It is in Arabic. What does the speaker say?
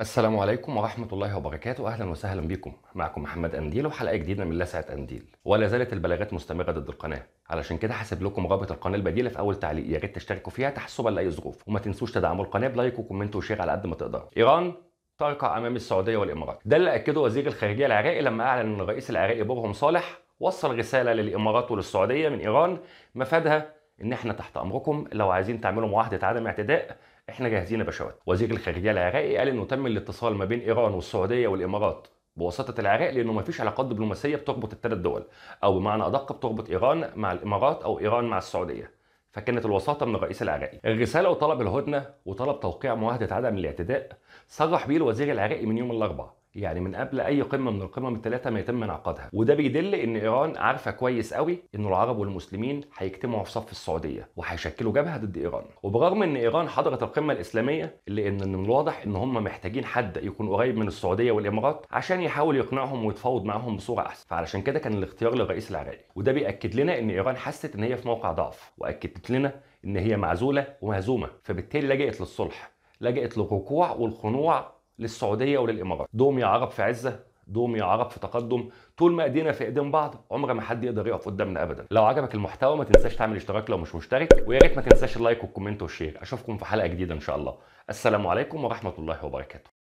السلام عليكم ورحمة الله وبركاته أهلا وسهلا بكم معكم محمد أنديل وحلقة جديدة من لسعة أنديل ولا زالت البلاغات مستمرة ضد القناة علشان كده هسيب لكم رابط القناة البديلة في أول تعليق يا ريت تشتركوا فيها تحسبا لأي ظروف وما تنسوش تدعموا القناة بلايك وكومنت وشير على قد ما تقدروا إيران طارقة أمام السعودية والإمارات ده اللي أكده وزير الخارجية العراقي لما أعلن أن الرئيس العراقي برهم صالح وصل رسالة للإمارات وللسعودية من إيران مفادها ان احنا تحت امركم لو عايزين تعملوا معاهده عدم اعتداء احنا جاهزين يا باشوات وزير الخارجيه العراقي قال انه تم الاتصال ما بين ايران والسعوديه والامارات بواسطه العراق لانه ما فيش علاقات دبلوماسيه بتربط الثلاث دول او بمعنى ادق بتربط ايران مع الامارات او ايران مع السعوديه فكانت الوساطه من الرئيس العراقي الرساله وطلب الهدنه وطلب توقيع معاهده عدم الاعتداء صرح بيه الوزير العراقي من يوم الاربعاء يعني من قبل اي قمه من القمم الثلاثه ما يتم انعقادها وده بيدل ان ايران عارفه كويس قوي ان العرب والمسلمين هيجتمعوا في صف السعوديه وهيشكلوا جبهه ضد ايران وبرغم ان ايران حضرت القمه الاسلاميه الا ان من الواضح ان هم محتاجين حد يكون قريب من السعوديه والامارات عشان يحاول يقنعهم ويتفاوض معاهم بصوره احسن فعلشان كده كان الاختيار للرئيس العراقي وده بياكد لنا ان ايران حست ان هي في موقع ضعف واكدت لنا ان هي معزوله ومهزومه فبالتالي لجأت للصلح لجأت للركوع والخنوع للسعوديه وللامارات دوم يا عرب في عزه دوم يا عرب في تقدم طول ما ايدينا في ايدين بعض عمر ما حد يقدر يقف قدامنا ابدا لو عجبك المحتوى ما تنساش تعمل اشتراك لو مش مشترك ويا ريت ما تنساش اللايك والكومنت والشير اشوفكم في حلقه جديده ان شاء الله السلام عليكم ورحمه الله وبركاته